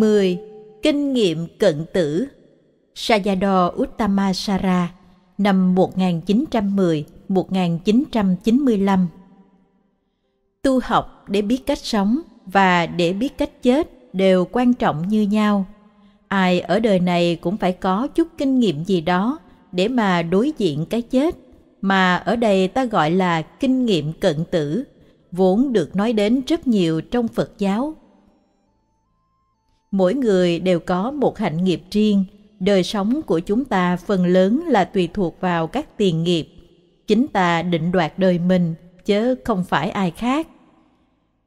10. Kinh nghiệm cận tử Sayadaw Uttamasara năm 1910-1995 Tu học để biết cách sống và để biết cách chết đều quan trọng như nhau. Ai ở đời này cũng phải có chút kinh nghiệm gì đó để mà đối diện cái chết mà ở đây ta gọi là kinh nghiệm cận tử vốn được nói đến rất nhiều trong Phật giáo mỗi người đều có một hạnh nghiệp riêng đời sống của chúng ta phần lớn là tùy thuộc vào các tiền nghiệp chính ta định đoạt đời mình chứ không phải ai khác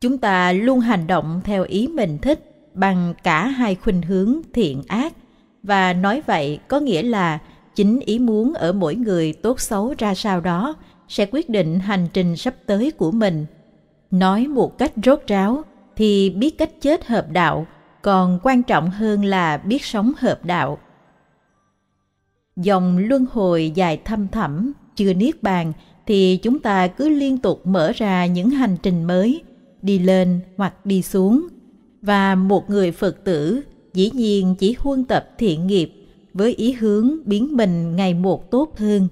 chúng ta luôn hành động theo ý mình thích bằng cả hai khuynh hướng thiện ác và nói vậy có nghĩa là chính ý muốn ở mỗi người tốt xấu ra sao đó sẽ quyết định hành trình sắp tới của mình nói một cách rốt ráo thì biết cách chết hợp đạo còn quan trọng hơn là biết sống hợp đạo dòng luân hồi dài thăm thẳm chưa niết bàn thì chúng ta cứ liên tục mở ra những hành trình mới đi lên hoặc đi xuống và một người phật tử dĩ nhiên chỉ huân tập thiện nghiệp với ý hướng biến mình ngày một tốt hơn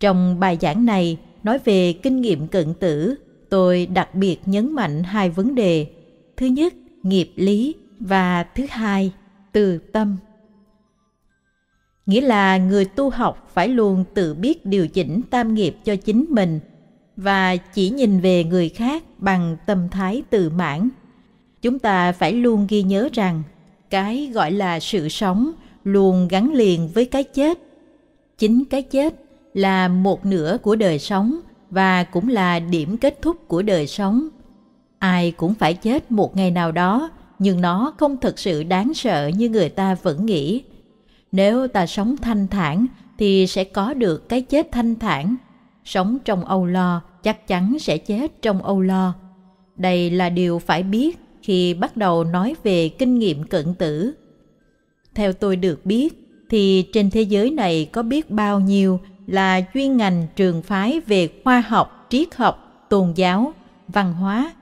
trong bài giảng này nói về kinh nghiệm cận tử tôi đặc biệt nhấn mạnh hai vấn đề thứ nhất nghiệp lý và thứ hai từ tâm nghĩa là người tu học phải luôn tự biết điều chỉnh tam nghiệp cho chính mình và chỉ nhìn về người khác bằng tâm thái từ mãn chúng ta phải luôn ghi nhớ rằng cái gọi là sự sống luôn gắn liền với cái chết chính cái chết là một nửa của đời sống và cũng là điểm kết thúc của đời sống Ai cũng phải chết một ngày nào đó, nhưng nó không thực sự đáng sợ như người ta vẫn nghĩ. Nếu ta sống thanh thản thì sẽ có được cái chết thanh thản. Sống trong âu lo chắc chắn sẽ chết trong âu lo. Đây là điều phải biết khi bắt đầu nói về kinh nghiệm cận tử. Theo tôi được biết thì trên thế giới này có biết bao nhiêu là chuyên ngành trường phái về khoa học, triết học, tôn giáo, văn hóa,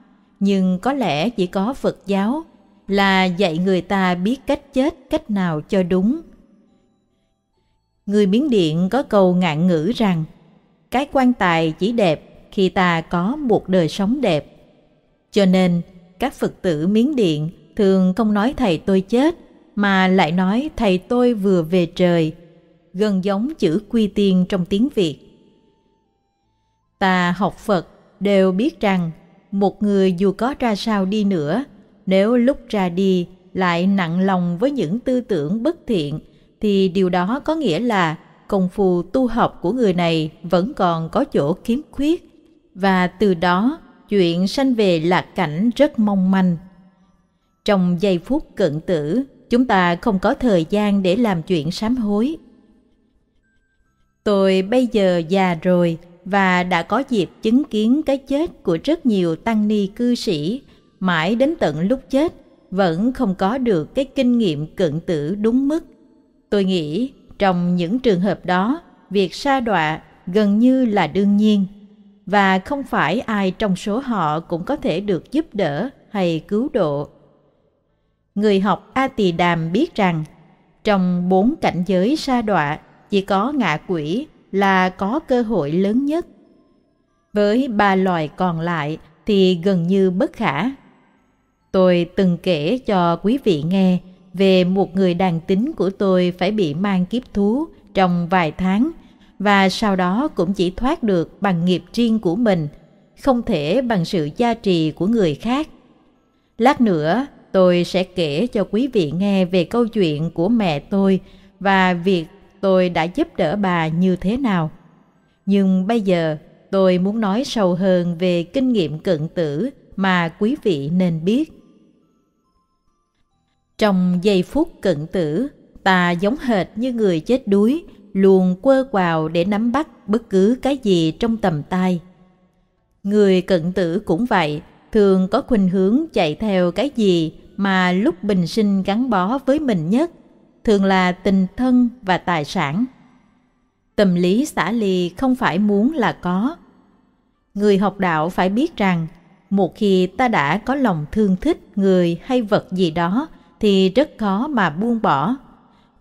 nhưng có lẽ chỉ có phật giáo là dạy người ta biết cách chết cách nào cho đúng người miến điện có câu ngạn ngữ rằng cái quan tài chỉ đẹp khi ta có một đời sống đẹp cho nên các phật tử miến điện thường không nói thầy tôi chết mà lại nói thầy tôi vừa về trời gần giống chữ quy tiên trong tiếng việt ta học phật đều biết rằng một người dù có ra sao đi nữa nếu lúc ra đi lại nặng lòng với những tư tưởng bất thiện thì điều đó có nghĩa là công phu tu học của người này vẫn còn có chỗ khiếm khuyết và từ đó chuyện sanh về lạc cảnh rất mong manh trong giây phút cận tử chúng ta không có thời gian để làm chuyện sám hối tôi bây giờ già rồi và đã có dịp chứng kiến cái chết của rất nhiều tăng ni cư sĩ mãi đến tận lúc chết vẫn không có được cái kinh nghiệm cận tử đúng mức. Tôi nghĩ trong những trường hợp đó, việc sa đọa gần như là đương nhiên và không phải ai trong số họ cũng có thể được giúp đỡ hay cứu độ. Người học A Tỳ Đàm biết rằng trong bốn cảnh giới sa đọa chỉ có ngạ quỷ là có cơ hội lớn nhất. Với ba loài còn lại thì gần như bất khả. Tôi từng kể cho quý vị nghe về một người đàn tính của tôi phải bị mang kiếp thú trong vài tháng và sau đó cũng chỉ thoát được bằng nghiệp riêng của mình, không thể bằng sự gia trì của người khác. Lát nữa, tôi sẽ kể cho quý vị nghe về câu chuyện của mẹ tôi và việc tôi đã giúp đỡ bà như thế nào. Nhưng bây giờ tôi muốn nói sâu hơn về kinh nghiệm cận tử mà quý vị nên biết. Trong giây phút cận tử, ta giống hệt như người chết đuối, luôn quơ quào để nắm bắt bất cứ cái gì trong tầm tay. Người cận tử cũng vậy, thường có khuynh hướng chạy theo cái gì mà lúc bình sinh gắn bó với mình nhất – thường là tình thân và tài sản. Tâm lý xả ly không phải muốn là có. Người học đạo phải biết rằng, một khi ta đã có lòng thương thích người hay vật gì đó thì rất khó mà buông bỏ.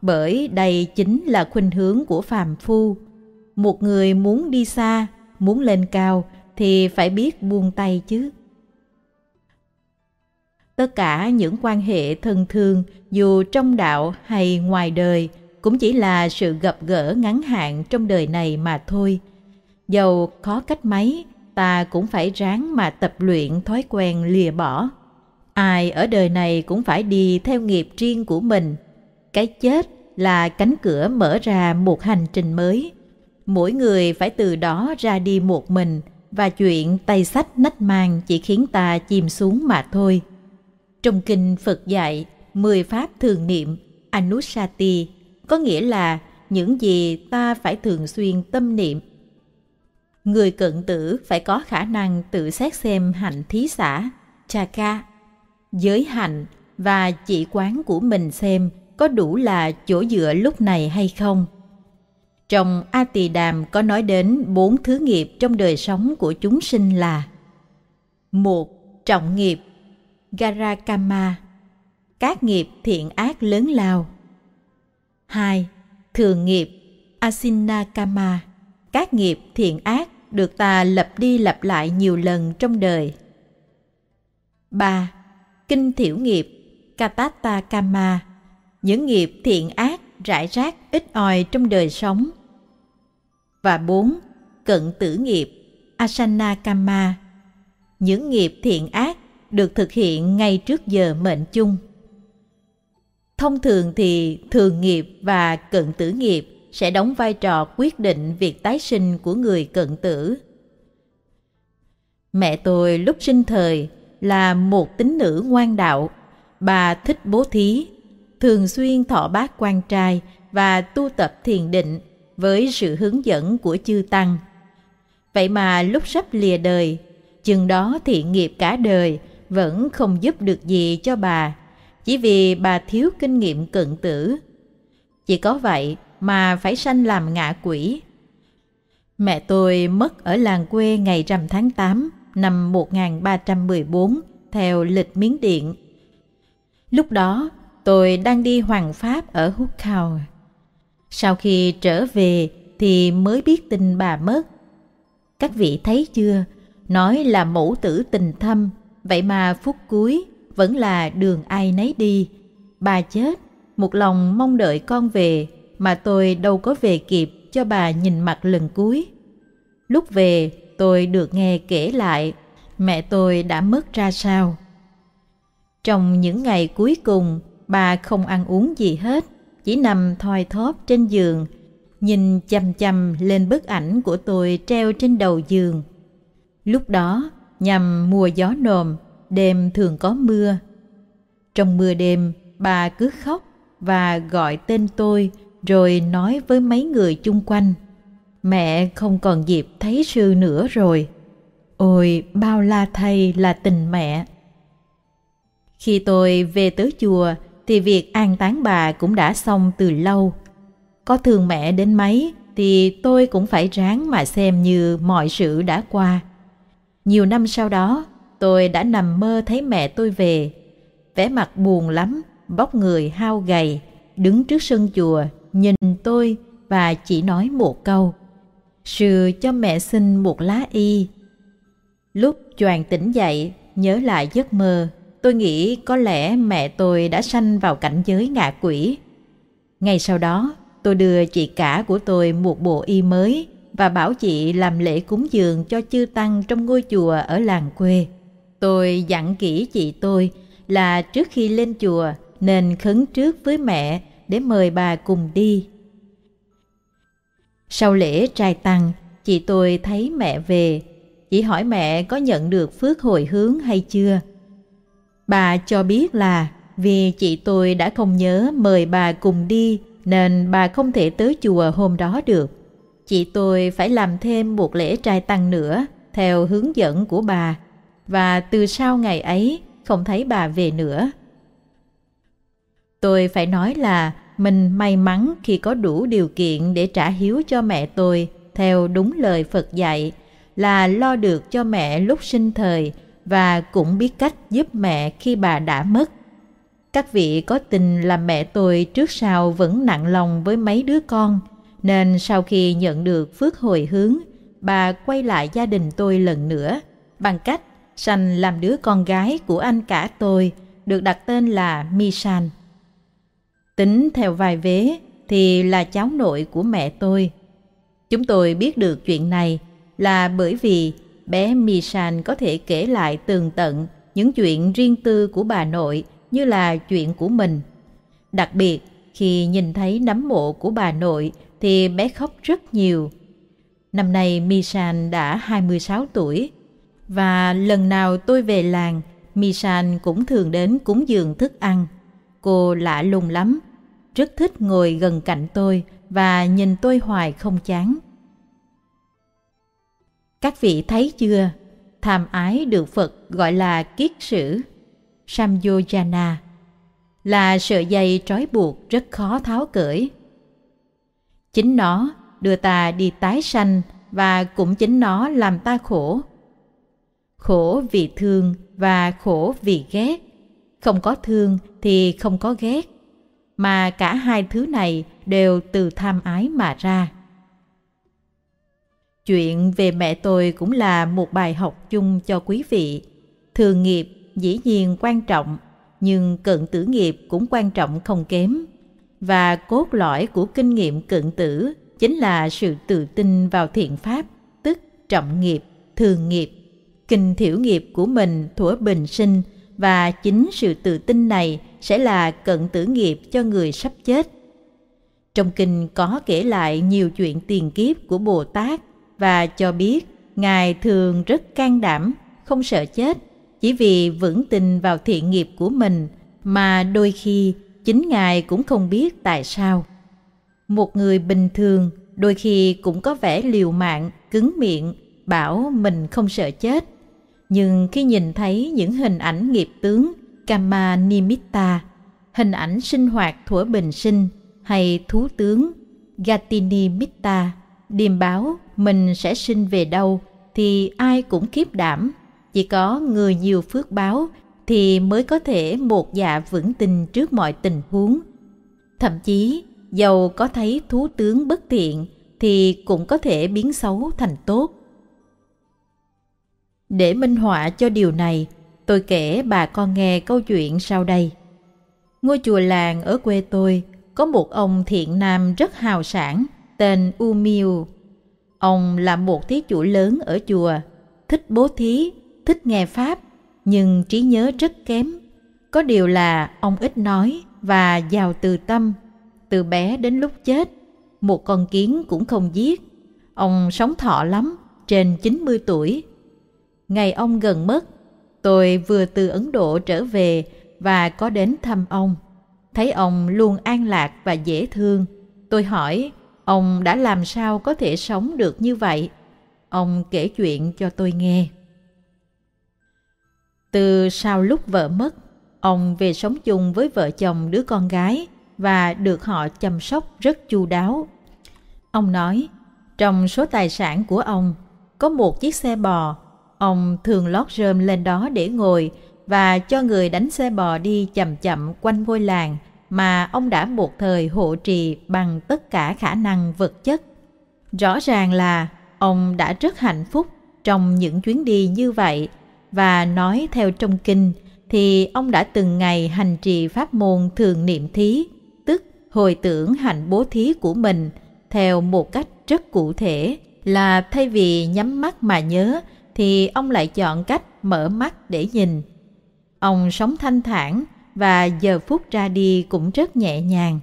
Bởi đây chính là khuynh hướng của phàm phu. Một người muốn đi xa, muốn lên cao thì phải biết buông tay chứ tất cả những quan hệ thân thương dù trong đạo hay ngoài đời cũng chỉ là sự gặp gỡ ngắn hạn trong đời này mà thôi dầu khó cách mấy ta cũng phải ráng mà tập luyện thói quen lìa bỏ ai ở đời này cũng phải đi theo nghiệp riêng của mình cái chết là cánh cửa mở ra một hành trình mới mỗi người phải từ đó ra đi một mình và chuyện tay sách nách mang chỉ khiến ta chìm xuống mà thôi trong kinh Phật dạy mười pháp thường niệm Anusati có nghĩa là những gì ta phải thường xuyên tâm niệm. Người cận tử phải có khả năng tự xét xem hạnh thí xã, trà giới hạnh và chỉ quán của mình xem có đủ là chỗ dựa lúc này hay không. Trong A Tỳ Đàm có nói đến bốn thứ nghiệp trong đời sống của chúng sinh là một Trọng nghiệp Garakama Các nghiệp thiện ác lớn lao 2. Thường nghiệp Asinakama Các nghiệp thiện ác được ta lập đi lập lại nhiều lần trong đời 3. Kinh thiểu nghiệp Katatakama Những nghiệp thiện ác rải rác ít ỏi trong đời sống Và 4. Cận tử nghiệp Asana Kama Những nghiệp thiện ác được thực hiện ngay trước giờ mệnh chung. Thông thường thì thường nghiệp và cận tử nghiệp sẽ đóng vai trò quyết định việc tái sinh của người cận tử. Mẹ tôi lúc sinh thời là một tín nữ ngoan đạo, bà thích bố thí, thường xuyên thọ bát quan trai và tu tập thiền định với sự hướng dẫn của chư tăng. Vậy mà lúc sắp lìa đời, chừng đó thiện nghiệp cả đời vẫn không giúp được gì cho bà, chỉ vì bà thiếu kinh nghiệm cận tử. Chỉ có vậy mà phải sanh làm ngạ quỷ. Mẹ tôi mất ở làng quê ngày rằm tháng 8 năm 1314 theo lịch Miến Điện. Lúc đó, tôi đang đi hoàng pháp ở Hút Khao. Sau khi trở về thì mới biết tin bà mất. Các vị thấy chưa, nói là mẫu tử tình thâm Vậy mà phút cuối vẫn là đường ai nấy đi. Bà chết, một lòng mong đợi con về mà tôi đâu có về kịp cho bà nhìn mặt lần cuối. Lúc về, tôi được nghe kể lại mẹ tôi đã mất ra sao. Trong những ngày cuối cùng, bà không ăn uống gì hết, chỉ nằm thoi thóp trên giường, nhìn chằm chằm lên bức ảnh của tôi treo trên đầu giường. Lúc đó, nhằm mùa gió nồm, đêm thường có mưa. Trong mưa đêm, bà cứ khóc và gọi tên tôi rồi nói với mấy người chung quanh. Mẹ không còn dịp thấy sư nữa rồi. Ôi, bao la thay là tình mẹ. Khi tôi về tới chùa thì việc an táng bà cũng đã xong từ lâu. Có thương mẹ đến mấy thì tôi cũng phải ráng mà xem như mọi sự đã qua nhiều năm sau đó, tôi đã nằm mơ thấy mẹ tôi về. Vẻ mặt buồn lắm, bóc người hao gầy, đứng trước sân chùa, nhìn tôi và chỉ nói một câu. Sư cho mẹ xin một lá y. Lúc choàng tỉnh dậy, nhớ lại giấc mơ, tôi nghĩ có lẽ mẹ tôi đã sanh vào cảnh giới ngạ quỷ. Ngay sau đó, tôi đưa chị cả của tôi một bộ y mới và bảo chị làm lễ cúng dường cho chư tăng trong ngôi chùa ở làng quê. Tôi dặn kỹ chị tôi là trước khi lên chùa nên khấn trước với mẹ để mời bà cùng đi. Sau lễ trai tăng, chị tôi thấy mẹ về. Chị hỏi mẹ có nhận được phước hồi hướng hay chưa. Bà cho biết là vì chị tôi đã không nhớ mời bà cùng đi nên bà không thể tới chùa hôm đó được chị tôi phải làm thêm một lễ trai tăng nữa theo hướng dẫn của bà và từ sau ngày ấy không thấy bà về nữa tôi phải nói là mình may mắn khi có đủ điều kiện để trả hiếu cho mẹ tôi theo đúng lời phật dạy là lo được cho mẹ lúc sinh thời và cũng biết cách giúp mẹ khi bà đã mất các vị có tình là mẹ tôi trước sau vẫn nặng lòng với mấy đứa con – nên sau khi nhận được phước hồi hướng, bà quay lại gia đình tôi lần nữa bằng cách sanh làm đứa con gái của anh cả tôi được đặt tên là Misan. Tính theo vài vế thì là cháu nội của mẹ tôi. Chúng tôi biết được chuyện này là bởi vì bé Misan có thể kể lại tường tận những chuyện riêng tư của bà nội như là chuyện của mình. Đặc biệt, khi nhìn thấy nấm mộ của bà nội thì bé khóc rất nhiều. Năm nay Misan đã 26 tuổi và lần nào tôi về làng, Misan cũng thường đến cúng dường thức ăn. Cô lạ lùng lắm, rất thích ngồi gần cạnh tôi và nhìn tôi hoài không chán. Các vị thấy chưa? Tham ái được Phật gọi là kiết sử, Samyojana, là sợi dây trói buộc rất khó tháo cởi. Chính nó đưa ta đi tái sanh và cũng chính nó làm ta khổ. Khổ vì thương và khổ vì ghét. Không có thương thì không có ghét. Mà cả hai thứ này đều từ tham ái mà ra. Chuyện về mẹ tôi cũng là một bài học chung cho quý vị. Thường nghiệp dĩ nhiên quan trọng, nhưng cận tử nghiệp cũng quan trọng không kém và cốt lõi của kinh nghiệm cận tử chính là sự tự tin vào thiện pháp tức trọng nghiệp thường nghiệp kinh thiểu nghiệp của mình thuở bình sinh và chính sự tự tin này sẽ là cận tử nghiệp cho người sắp chết trong kinh có kể lại nhiều chuyện tiền kiếp của bồ tát và cho biết ngài thường rất can đảm không sợ chết chỉ vì vững tin vào thiện nghiệp của mình mà đôi khi chính Ngài cũng không biết tại sao. Một người bình thường đôi khi cũng có vẻ liều mạng, cứng miệng, bảo mình không sợ chết. Nhưng khi nhìn thấy những hình ảnh nghiệp tướng Kama Nimitta, hình ảnh sinh hoạt thuở bình sinh hay thú tướng Gatini Mitta, điềm báo mình sẽ sinh về đâu thì ai cũng khiếp đảm. Chỉ có người nhiều phước báo thì mới có thể một dạ vững tình trước mọi tình huống. Thậm chí, dầu có thấy thú tướng bất thiện thì cũng có thể biến xấu thành tốt. Để minh họa cho điều này, tôi kể bà con nghe câu chuyện sau đây. Ngôi chùa làng ở quê tôi có một ông thiện nam rất hào sản tên U Miu. Ông là một thí chủ lớn ở chùa, thích bố thí, thích nghe pháp nhưng trí nhớ rất kém. Có điều là ông ít nói và giàu từ tâm. Từ bé đến lúc chết, một con kiến cũng không giết. Ông sống thọ lắm, trên 90 tuổi. Ngày ông gần mất, tôi vừa từ Ấn Độ trở về và có đến thăm ông. Thấy ông luôn an lạc và dễ thương. Tôi hỏi, ông đã làm sao có thể sống được như vậy? Ông kể chuyện cho tôi nghe. Từ sau lúc vợ mất, ông về sống chung với vợ chồng đứa con gái và được họ chăm sóc rất chu đáo. Ông nói, trong số tài sản của ông có một chiếc xe bò, ông thường lót rơm lên đó để ngồi và cho người đánh xe bò đi chậm chậm quanh ngôi làng mà ông đã một thời hộ trì bằng tất cả khả năng vật chất. Rõ ràng là ông đã rất hạnh phúc trong những chuyến đi như vậy và nói theo trong kinh thì ông đã từng ngày hành trì pháp môn thường niệm thí, tức hồi tưởng hạnh bố thí của mình theo một cách rất cụ thể là thay vì nhắm mắt mà nhớ thì ông lại chọn cách mở mắt để nhìn. Ông sống thanh thản và giờ phút ra đi cũng rất nhẹ nhàng.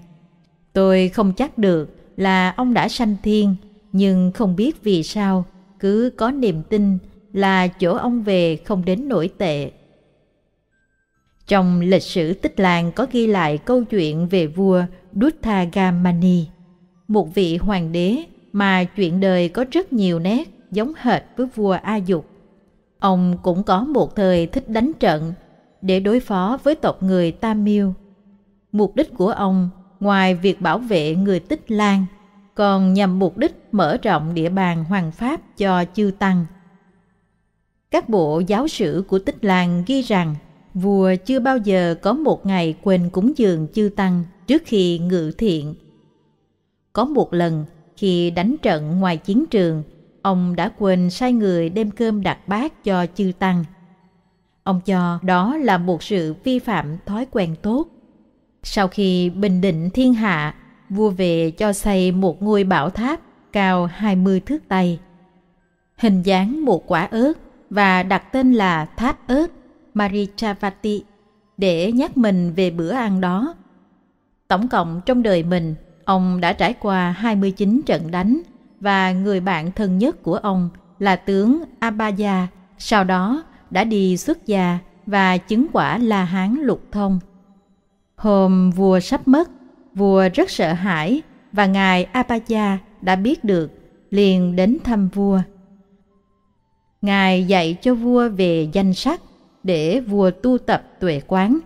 Tôi không chắc được là ông đã sanh thiên, nhưng không biết vì sao cứ có niềm tin là chỗ ông về không đến nổi tệ. Trong lịch sử tích làng có ghi lại câu chuyện về vua Duttagamani, một vị hoàng đế mà chuyện đời có rất nhiều nét giống hệt với vua A Dục. Ông cũng có một thời thích đánh trận để đối phó với tộc người Tamil. Mục đích của ông ngoài việc bảo vệ người Tích Lan còn nhằm mục đích mở rộng địa bàn hoàng pháp cho chư tăng – các bộ giáo sử của Tích làng ghi rằng vua chưa bao giờ có một ngày quên cúng dường chư tăng trước khi ngự thiện. Có một lần, khi đánh trận ngoài chiến trường, ông đã quên sai người đem cơm đặt bát cho chư tăng. Ông cho đó là một sự vi phạm thói quen tốt. Sau khi bình định thiên hạ, vua về cho xây một ngôi bảo tháp cao 20 thước tay. Hình dáng một quả ớt và đặt tên là tháp ớt Marichavati để nhắc mình về bữa ăn đó. Tổng cộng trong đời mình, ông đã trải qua 29 trận đánh và người bạn thân nhất của ông là tướng Abaya, sau đó đã đi xuất gia và chứng quả là Hán lục thông. Hôm vua sắp mất, vua rất sợ hãi và ngài Abaya đã biết được, liền đến thăm vua. Ngài dạy cho vua về danh sắc để vua tu tập tuệ quán,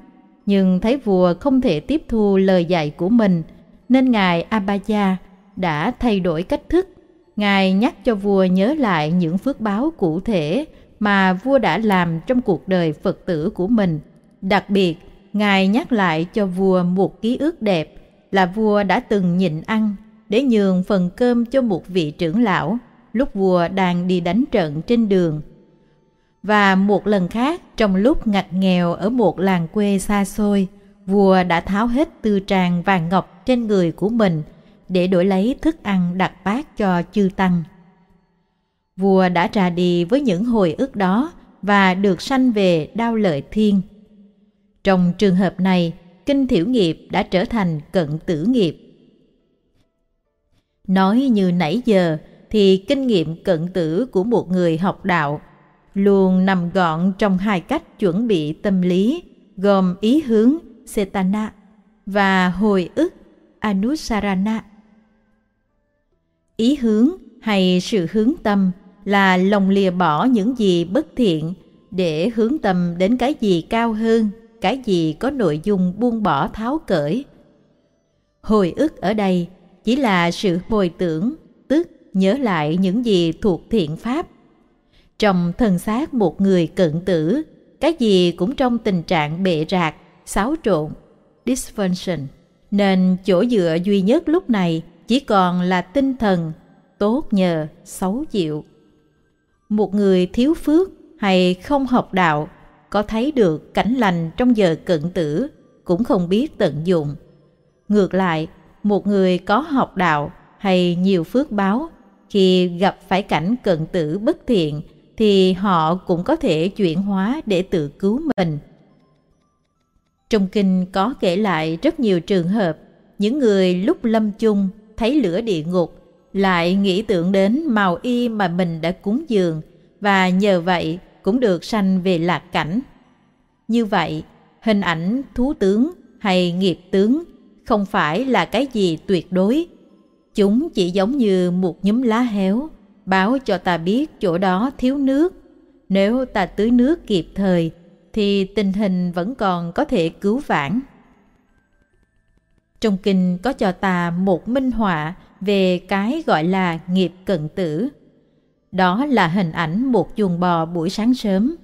nhưng thấy vua không thể tiếp thu lời dạy của mình, nên Ngài Abaya đã thay đổi cách thức. Ngài nhắc cho vua nhớ lại những phước báo cụ thể mà vua đã làm trong cuộc đời Phật tử của mình. Đặc biệt, Ngài nhắc lại cho vua một ký ức đẹp là vua đã từng nhịn ăn để nhường phần cơm cho một vị trưởng lão lúc vua đang đi đánh trận trên đường. Và một lần khác, trong lúc ngặt nghèo ở một làng quê xa xôi, vua đã tháo hết tư tràng vàng ngọc trên người của mình để đổi lấy thức ăn đặc bát cho chư tăng. Vua đã trà đi với những hồi ức đó và được sanh về đao lợi thiên. Trong trường hợp này, kinh thiểu nghiệp đã trở thành cận tử nghiệp. Nói như nãy giờ, thì kinh nghiệm cận tử của một người học đạo luôn nằm gọn trong hai cách chuẩn bị tâm lý gồm ý hướng setana và hồi ức anusarana ý hướng hay sự hướng tâm là lòng lìa bỏ những gì bất thiện để hướng tâm đến cái gì cao hơn cái gì có nội dung buông bỏ tháo cởi hồi ức ở đây chỉ là sự hồi tưởng nhớ lại những gì thuộc thiện pháp. Trong thân xác một người cận tử, cái gì cũng trong tình trạng bệ rạc, xáo trộn, dysfunction, nên chỗ dựa duy nhất lúc này chỉ còn là tinh thần, tốt nhờ, xấu chịu. Một người thiếu phước hay không học đạo có thấy được cảnh lành trong giờ cận tử cũng không biết tận dụng. Ngược lại, một người có học đạo hay nhiều phước báo khi gặp phải cảnh cận tử bất thiện thì họ cũng có thể chuyển hóa để tự cứu mình. Trong kinh có kể lại rất nhiều trường hợp những người lúc lâm chung thấy lửa địa ngục lại nghĩ tưởng đến màu y mà mình đã cúng dường và nhờ vậy cũng được sanh về lạc cảnh. Như vậy, hình ảnh thú tướng hay nghiệp tướng không phải là cái gì tuyệt đối Chúng chỉ giống như một nhúm lá héo, báo cho ta biết chỗ đó thiếu nước. Nếu ta tưới nước kịp thời, thì tình hình vẫn còn có thể cứu vãn. Trong kinh có cho ta một minh họa về cái gọi là nghiệp cận tử. Đó là hình ảnh một chuồng bò buổi sáng sớm.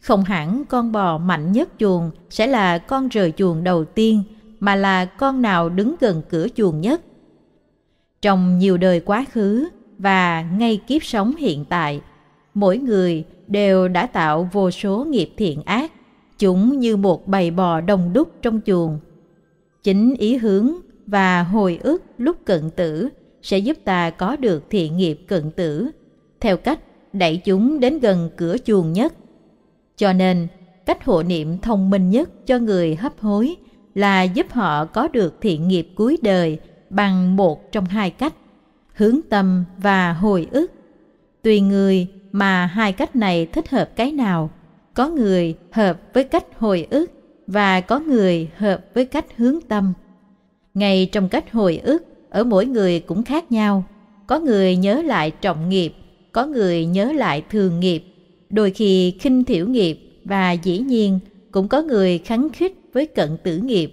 Không hẳn con bò mạnh nhất chuồng sẽ là con rời chuồng đầu tiên, mà là con nào đứng gần cửa chuồng nhất – trong nhiều đời quá khứ và ngay kiếp sống hiện tại mỗi người đều đã tạo vô số nghiệp thiện ác chúng như một bầy bò đồng đúc trong chuồng chính ý hướng và hồi ức lúc cận tử sẽ giúp ta có được thiện nghiệp cận tử theo cách đẩy chúng đến gần cửa chuồng nhất cho nên cách hộ niệm thông minh nhất cho người hấp hối là giúp họ có được thiện nghiệp cuối đời bằng một trong hai cách hướng tâm và hồi ức tùy người mà hai cách này thích hợp cái nào có người hợp với cách hồi ức và có người hợp với cách hướng tâm ngay trong cách hồi ức ở mỗi người cũng khác nhau có người nhớ lại trọng nghiệp có người nhớ lại thường nghiệp đôi khi khinh thiểu nghiệp và dĩ nhiên cũng có người kháng khích với cận tử nghiệp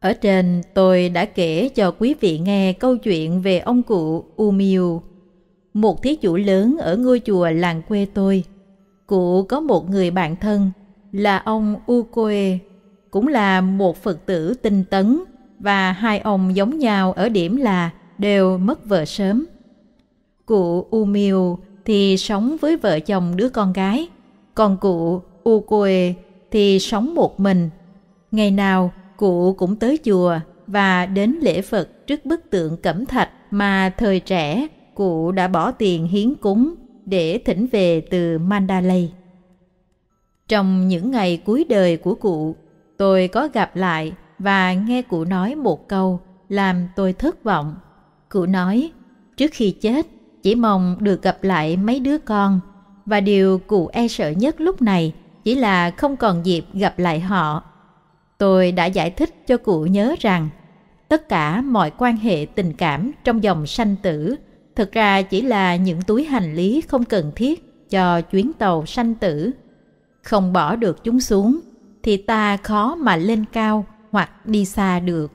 ở trên tôi đã kể cho quý vị nghe câu chuyện về ông cụ Umiu, một thí chủ lớn ở ngôi chùa làng quê tôi. Cụ có một người bạn thân là ông Ukoe, cũng là một Phật tử tinh tấn và hai ông giống nhau ở điểm là đều mất vợ sớm. Cụ Umiu thì sống với vợ chồng đứa con gái, còn cụ Ukoe thì sống một mình. Ngày nào cụ cũng tới chùa và đến lễ Phật trước bức tượng cẩm thạch mà thời trẻ cụ đã bỏ tiền hiến cúng để thỉnh về từ Mandalay. Trong những ngày cuối đời của cụ, tôi có gặp lại và nghe cụ nói một câu làm tôi thất vọng. Cụ nói, trước khi chết, chỉ mong được gặp lại mấy đứa con và điều cụ e sợ nhất lúc này chỉ là không còn dịp gặp lại họ tôi đã giải thích cho cụ nhớ rằng tất cả mọi quan hệ tình cảm trong dòng sanh tử thực ra chỉ là những túi hành lý không cần thiết cho chuyến tàu sanh tử không bỏ được chúng xuống thì ta khó mà lên cao hoặc đi xa được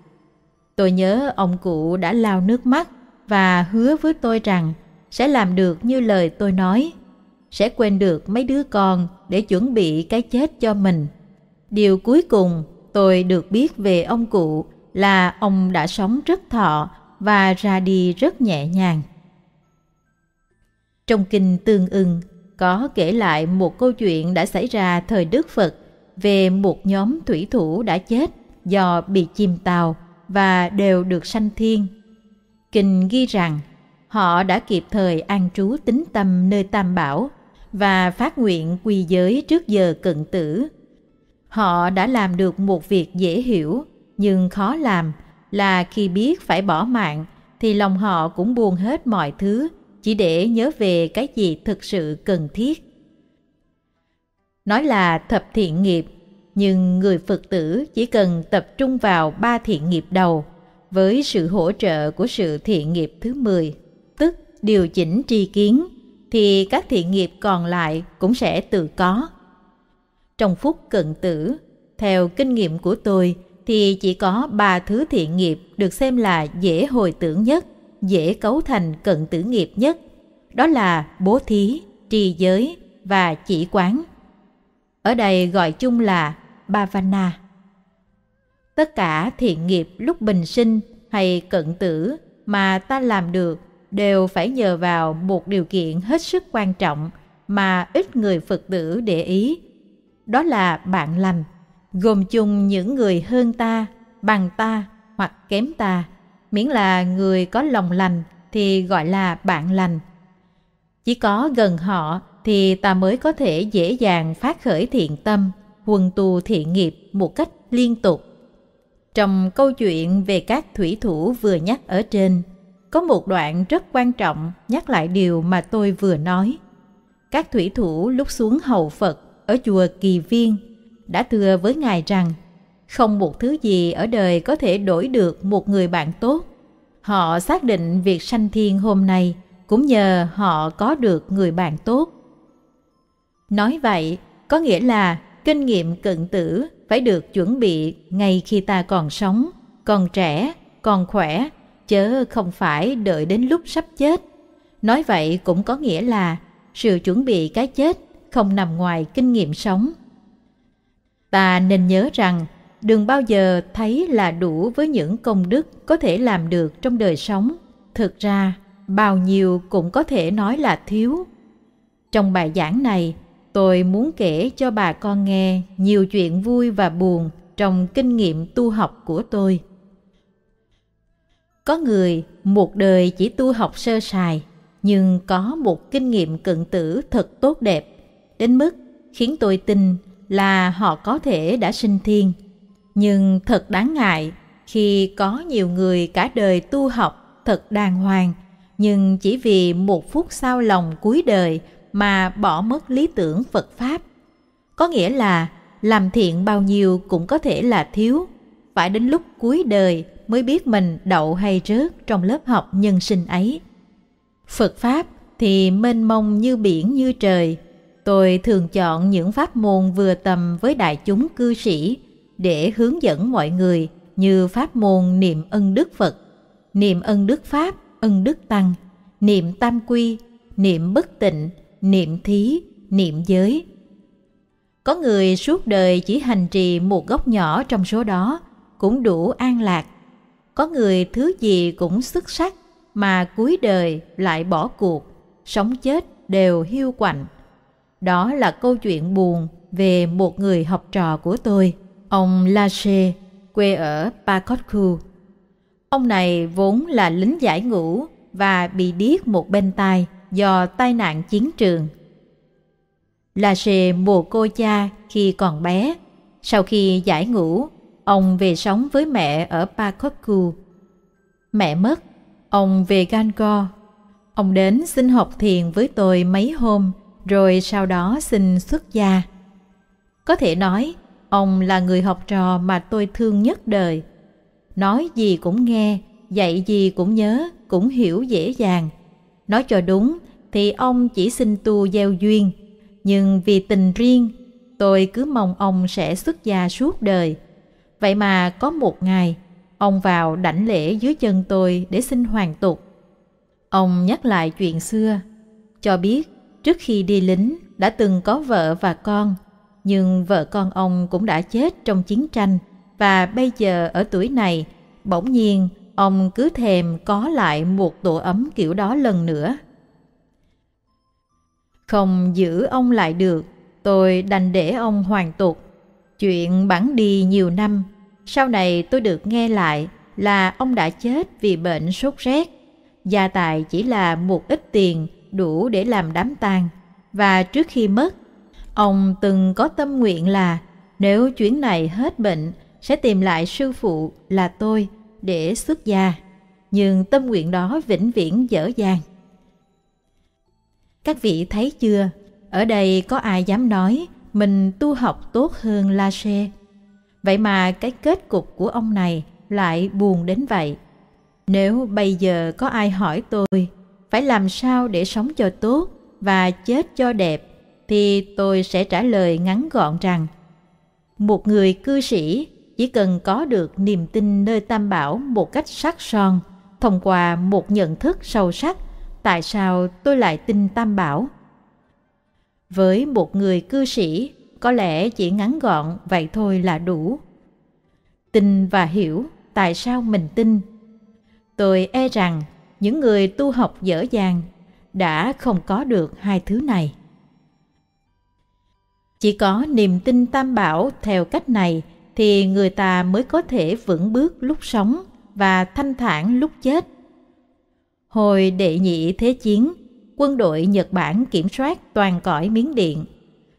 tôi nhớ ông cụ đã lao nước mắt và hứa với tôi rằng sẽ làm được như lời tôi nói sẽ quên được mấy đứa con để chuẩn bị cái chết cho mình điều cuối cùng Tôi được biết về ông cụ là ông đã sống rất thọ và ra đi rất nhẹ nhàng. Trong kinh Tương ưng có kể lại một câu chuyện đã xảy ra thời Đức Phật về một nhóm thủy thủ đã chết do bị chìm tàu và đều được sanh thiên. Kinh ghi rằng họ đã kịp thời an trú tính tâm nơi Tam Bảo và phát nguyện quy giới trước giờ cận tử Họ đã làm được một việc dễ hiểu nhưng khó làm là khi biết phải bỏ mạng thì lòng họ cũng buồn hết mọi thứ chỉ để nhớ về cái gì thực sự cần thiết. Nói là thập thiện nghiệp, nhưng người Phật tử chỉ cần tập trung vào ba thiện nghiệp đầu với sự hỗ trợ của sự thiện nghiệp thứ 10, tức điều chỉnh tri kiến, thì các thiện nghiệp còn lại cũng sẽ tự có. Trong phút cận tử, theo kinh nghiệm của tôi thì chỉ có ba thứ thiện nghiệp được xem là dễ hồi tưởng nhất, dễ cấu thành cận tử nghiệp nhất. Đó là bố thí, trì giới và chỉ quán. Ở đây gọi chung là Bhavana. Tất cả thiện nghiệp lúc bình sinh hay cận tử mà ta làm được đều phải nhờ vào một điều kiện hết sức quan trọng mà ít người Phật tử để ý đó là bạn lành, gồm chung những người hơn ta, bằng ta hoặc kém ta, miễn là người có lòng lành thì gọi là bạn lành. Chỉ có gần họ thì ta mới có thể dễ dàng phát khởi thiện tâm, huân tu thiện nghiệp một cách liên tục. Trong câu chuyện về các thủy thủ vừa nhắc ở trên, có một đoạn rất quan trọng nhắc lại điều mà tôi vừa nói. Các thủy thủ lúc xuống hầu Phật ở chùa Kỳ Viên đã thưa với Ngài rằng không một thứ gì ở đời có thể đổi được một người bạn tốt. Họ xác định việc sanh thiên hôm nay cũng nhờ họ có được người bạn tốt. Nói vậy, có nghĩa là kinh nghiệm cận tử phải được chuẩn bị ngay khi ta còn sống, còn trẻ, còn khỏe, chớ không phải đợi đến lúc sắp chết. Nói vậy cũng có nghĩa là sự chuẩn bị cái chết không nằm ngoài kinh nghiệm sống. Ta nên nhớ rằng, đừng bao giờ thấy là đủ với những công đức có thể làm được trong đời sống. Thực ra, bao nhiêu cũng có thể nói là thiếu. Trong bài giảng này, tôi muốn kể cho bà con nghe nhiều chuyện vui và buồn trong kinh nghiệm tu học của tôi. Có người một đời chỉ tu học sơ sài, nhưng có một kinh nghiệm cận tử thật tốt đẹp đến mức khiến tôi tin là họ có thể đã sinh thiên. Nhưng thật đáng ngại khi có nhiều người cả đời tu học thật đàng hoàng, nhưng chỉ vì một phút sau lòng cuối đời mà bỏ mất lý tưởng Phật Pháp. Có nghĩa là làm thiện bao nhiêu cũng có thể là thiếu, phải đến lúc cuối đời mới biết mình đậu hay rớt trong lớp học nhân sinh ấy. Phật Pháp thì mênh mông như biển như trời, Tôi thường chọn những pháp môn vừa tầm với đại chúng cư sĩ để hướng dẫn mọi người như pháp môn niệm ân đức Phật, niệm ân đức Pháp, ân đức Tăng, niệm tam quy, niệm bất tịnh, niệm thí, niệm giới. Có người suốt đời chỉ hành trì một góc nhỏ trong số đó cũng đủ an lạc. Có người thứ gì cũng xuất sắc mà cuối đời lại bỏ cuộc, sống chết đều hiu quạnh đó là câu chuyện buồn về một người học trò của tôi, ông Lache, quê ở Pakotku. Ông này vốn là lính giải ngũ và bị điếc một bên tai do tai nạn chiến trường. Lache mồ cô cha khi còn bé. Sau khi giải ngũ, ông về sống với mẹ ở Pakotku. Mẹ mất, ông về Gangor. Ông đến xin học thiền với tôi mấy hôm rồi sau đó xin xuất gia. Có thể nói, ông là người học trò mà tôi thương nhất đời. Nói gì cũng nghe, dạy gì cũng nhớ, cũng hiểu dễ dàng. Nói cho đúng thì ông chỉ xin tu gieo duyên, nhưng vì tình riêng, tôi cứ mong ông sẽ xuất gia suốt đời. Vậy mà có một ngày, ông vào đảnh lễ dưới chân tôi để xin hoàn tục. Ông nhắc lại chuyện xưa, cho biết trước khi đi lính đã từng có vợ và con, nhưng vợ con ông cũng đã chết trong chiến tranh và bây giờ ở tuổi này, bỗng nhiên ông cứ thèm có lại một tổ ấm kiểu đó lần nữa. Không giữ ông lại được, tôi đành để ông hoàn tục. Chuyện bắn đi nhiều năm, sau này tôi được nghe lại là ông đã chết vì bệnh sốt rét. Gia tài chỉ là một ít tiền đủ để làm đám tang và trước khi mất ông từng có tâm nguyện là nếu chuyến này hết bệnh sẽ tìm lại sư phụ là tôi để xuất gia nhưng tâm nguyện đó vĩnh viễn dở dang các vị thấy chưa ở đây có ai dám nói mình tu học tốt hơn la xê vậy mà cái kết cục của ông này lại buồn đến vậy nếu bây giờ có ai hỏi tôi phải làm sao để sống cho tốt và chết cho đẹp thì tôi sẽ trả lời ngắn gọn rằng một người cư sĩ chỉ cần có được niềm tin nơi tam bảo một cách sắc son thông qua một nhận thức sâu sắc tại sao tôi lại tin tam bảo với một người cư sĩ có lẽ chỉ ngắn gọn vậy thôi là đủ tin và hiểu tại sao mình tin tôi e rằng những người tu học dở dàng đã không có được hai thứ này. Chỉ có niềm tin tam bảo theo cách này thì người ta mới có thể vững bước lúc sống và thanh thản lúc chết. Hồi đệ nhị thế chiến, quân đội Nhật Bản kiểm soát toàn cõi Miến Điện.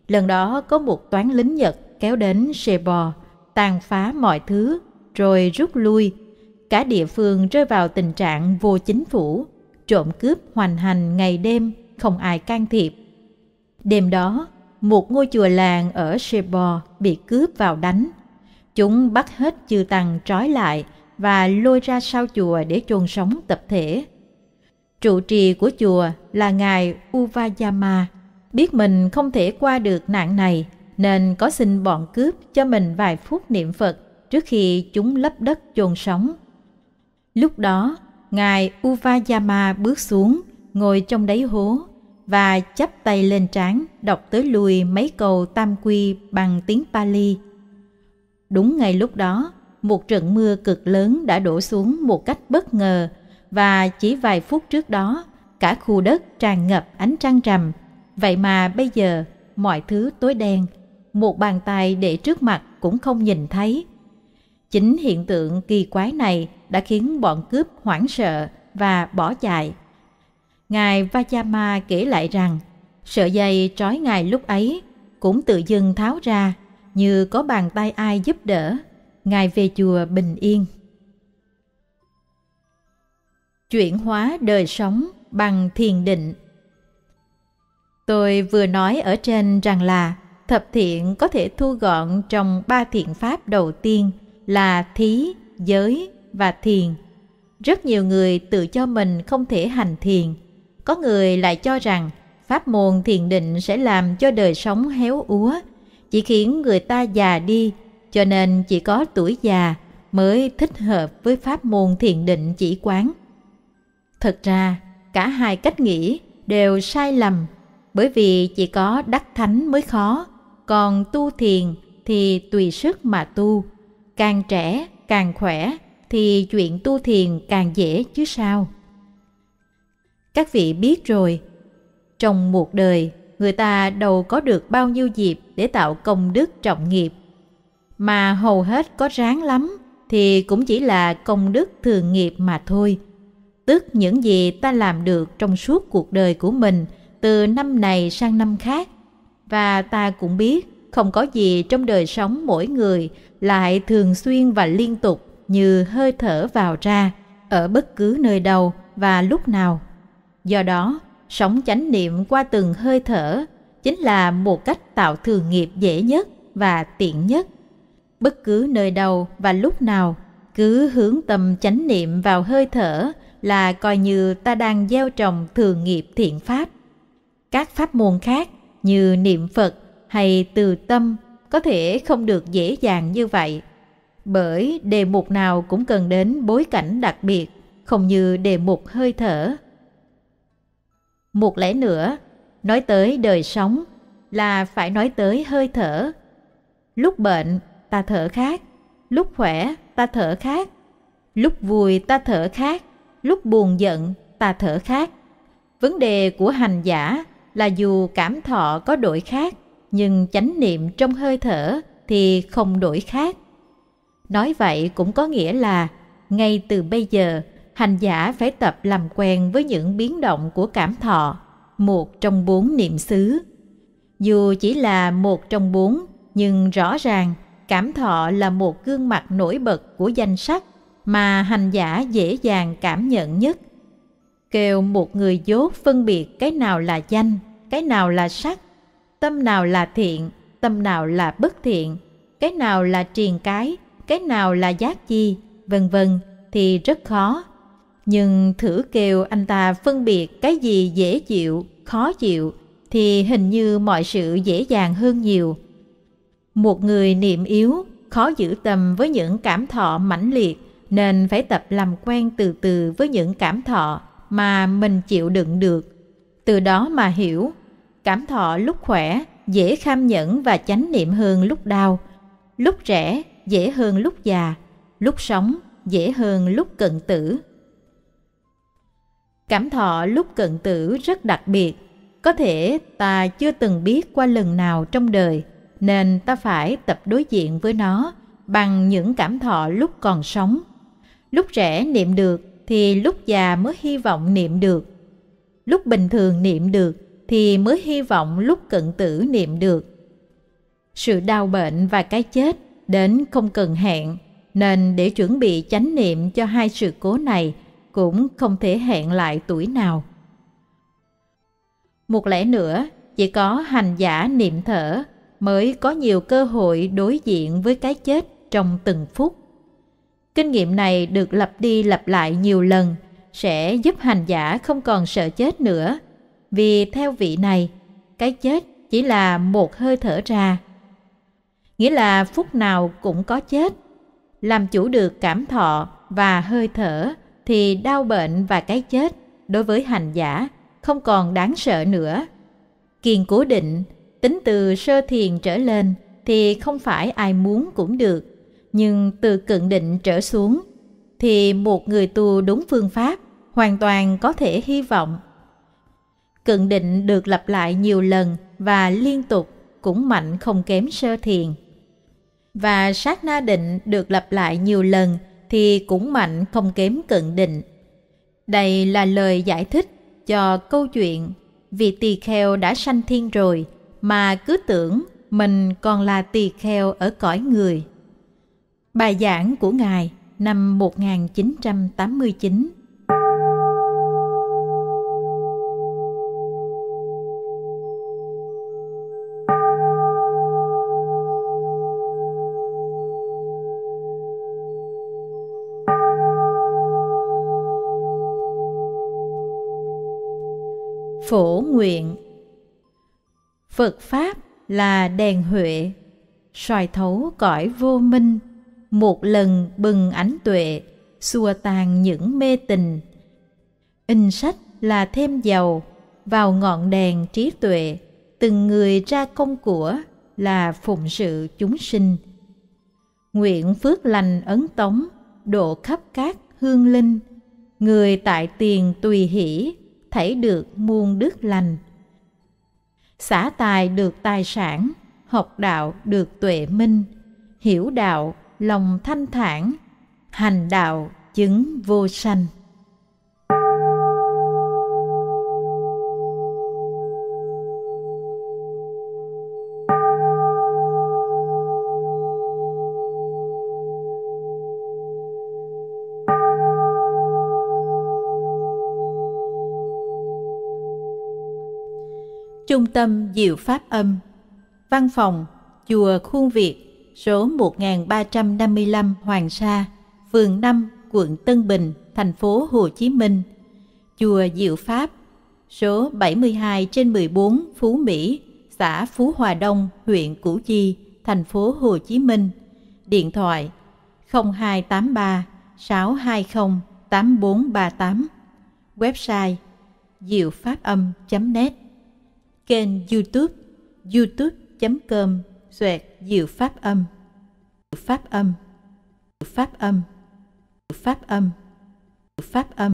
Lần đó có một toán lính Nhật kéo đến bò tàn phá mọi thứ, rồi rút lui cả địa phương rơi vào tình trạng vô chính phủ, trộm cướp hoành hành ngày đêm, không ai can thiệp. Đêm đó, một ngôi chùa làng ở Sebo bị cướp vào đánh. Chúng bắt hết chư tăng trói lại và lôi ra sau chùa để chôn sống tập thể. Trụ trì của chùa là ngài Uvayama, biết mình không thể qua được nạn này nên có xin bọn cướp cho mình vài phút niệm Phật trước khi chúng lấp đất chôn sống. Lúc đó, Ngài Uvayama bước xuống, ngồi trong đáy hố và chắp tay lên trán đọc tới lui mấy câu tam quy bằng tiếng Pali. Đúng ngay lúc đó, một trận mưa cực lớn đã đổ xuống một cách bất ngờ và chỉ vài phút trước đó, cả khu đất tràn ngập ánh trăng rằm. Vậy mà bây giờ, mọi thứ tối đen, một bàn tay để trước mặt cũng không nhìn thấy Chính hiện tượng kỳ quái này đã khiến bọn cướp hoảng sợ và bỏ chạy. Ngài Vajama kể lại rằng, sợi dây trói ngài lúc ấy cũng tự dưng tháo ra như có bàn tay ai giúp đỡ. Ngài về chùa bình yên. Chuyển hóa đời sống bằng thiền định Tôi vừa nói ở trên rằng là thập thiện có thể thu gọn trong ba thiện pháp đầu tiên – là thí, giới và thiền. Rất nhiều người tự cho mình không thể hành thiền. Có người lại cho rằng pháp môn thiền định sẽ làm cho đời sống héo úa, chỉ khiến người ta già đi, cho nên chỉ có tuổi già mới thích hợp với pháp môn thiền định chỉ quán. Thật ra, cả hai cách nghĩ đều sai lầm, bởi vì chỉ có đắc thánh mới khó, còn tu thiền thì tùy sức mà tu càng trẻ, càng khỏe thì chuyện tu thiền càng dễ chứ sao. Các vị biết rồi, trong một đời người ta đâu có được bao nhiêu dịp để tạo công đức trọng nghiệp, mà hầu hết có ráng lắm thì cũng chỉ là công đức thường nghiệp mà thôi. Tức những gì ta làm được trong suốt cuộc đời của mình từ năm này sang năm khác. Và ta cũng biết không có gì trong đời sống mỗi người lại thường xuyên và liên tục như hơi thở vào ra ở bất cứ nơi đâu và lúc nào. Do đó, sống chánh niệm qua từng hơi thở chính là một cách tạo thường nghiệp dễ nhất và tiện nhất. Bất cứ nơi đâu và lúc nào, cứ hướng tâm chánh niệm vào hơi thở là coi như ta đang gieo trồng thường nghiệp thiện pháp. Các pháp môn khác như niệm Phật, hay từ tâm có thể không được dễ dàng như vậy bởi đề mục nào cũng cần đến bối cảnh đặc biệt không như đề mục hơi thở một lẽ nữa nói tới đời sống là phải nói tới hơi thở lúc bệnh ta thở khác lúc khỏe ta thở khác lúc vui ta thở khác lúc buồn giận ta thở khác vấn đề của hành giả là dù cảm thọ có đổi khác nhưng chánh niệm trong hơi thở thì không đổi khác. Nói vậy cũng có nghĩa là ngay từ bây giờ, hành giả phải tập làm quen với những biến động của cảm thọ, một trong bốn niệm xứ. Dù chỉ là một trong bốn, nhưng rõ ràng cảm thọ là một gương mặt nổi bật của danh sắc mà hành giả dễ dàng cảm nhận nhất. Kêu một người dốt phân biệt cái nào là danh, cái nào là sắc, tâm nào là thiện, tâm nào là bất thiện, cái nào là triền cái, cái nào là giác chi, vân vân thì rất khó. Nhưng thử kêu anh ta phân biệt cái gì dễ chịu, khó chịu thì hình như mọi sự dễ dàng hơn nhiều. Một người niệm yếu khó giữ tâm với những cảm thọ mãnh liệt nên phải tập làm quen từ từ với những cảm thọ mà mình chịu đựng được. Từ đó mà hiểu cảm thọ lúc khỏe, dễ kham nhẫn và chánh niệm hơn lúc đau, lúc trẻ dễ hơn lúc già, lúc sống dễ hơn lúc cận tử. Cảm thọ lúc cận tử rất đặc biệt, có thể ta chưa từng biết qua lần nào trong đời, nên ta phải tập đối diện với nó bằng những cảm thọ lúc còn sống. Lúc trẻ niệm được thì lúc già mới hy vọng niệm được. Lúc bình thường niệm được thì mới hy vọng lúc cận tử niệm được. Sự đau bệnh và cái chết đến không cần hẹn, nên để chuẩn bị chánh niệm cho hai sự cố này cũng không thể hẹn lại tuổi nào. Một lẽ nữa, chỉ có hành giả niệm thở mới có nhiều cơ hội đối diện với cái chết trong từng phút. Kinh nghiệm này được lặp đi lặp lại nhiều lần sẽ giúp hành giả không còn sợ chết nữa – vì theo vị này, cái chết chỉ là một hơi thở ra. Nghĩa là phút nào cũng có chết. Làm chủ được cảm thọ và hơi thở thì đau bệnh và cái chết đối với hành giả không còn đáng sợ nữa. Kiên cố định, tính từ sơ thiền trở lên thì không phải ai muốn cũng được, nhưng từ cận định trở xuống thì một người tu đúng phương pháp hoàn toàn có thể hy vọng Cận định được lặp lại nhiều lần và liên tục cũng mạnh không kém sơ thiền. Và sát na định được lặp lại nhiều lần thì cũng mạnh không kém cận định. Đây là lời giải thích cho câu chuyện vì tỳ kheo đã sanh thiên rồi mà cứ tưởng mình còn là tỳ kheo ở cõi người. Bài giảng của Ngài năm 1989 phổ nguyện phật pháp là đèn huệ soi thấu cõi vô minh một lần bừng ánh tuệ xua tan những mê tình in sách là thêm dầu vào ngọn đèn trí tuệ từng người ra công của là phụng sự chúng sinh nguyện phước lành ấn tống độ khắp các hương linh người tại tiền tùy hỷ thảy được muôn đức lành. Xả tài được tài sản, học đạo được tuệ minh, hiểu đạo lòng thanh thản, hành đạo chứng vô sanh. Trung tâm Diệu Pháp Âm, Văn phòng, Chùa Khuôn Việt, số 1355 Hoàng Sa, phường 5, quận Tân Bình, thành phố Hồ Chí Minh, Chùa Diệu Pháp, số 72 trên 14 Phú Mỹ, xã Phú Hòa Đông, huyện Củ Chi, thành phố Hồ Chí Minh, điện thoại 0283 620 8438, website diệu pháp âm.net kênh youtube youtube.com xoẹt diệu pháp âm diệu pháp âm diệu pháp âm diệu pháp âm diệu pháp âm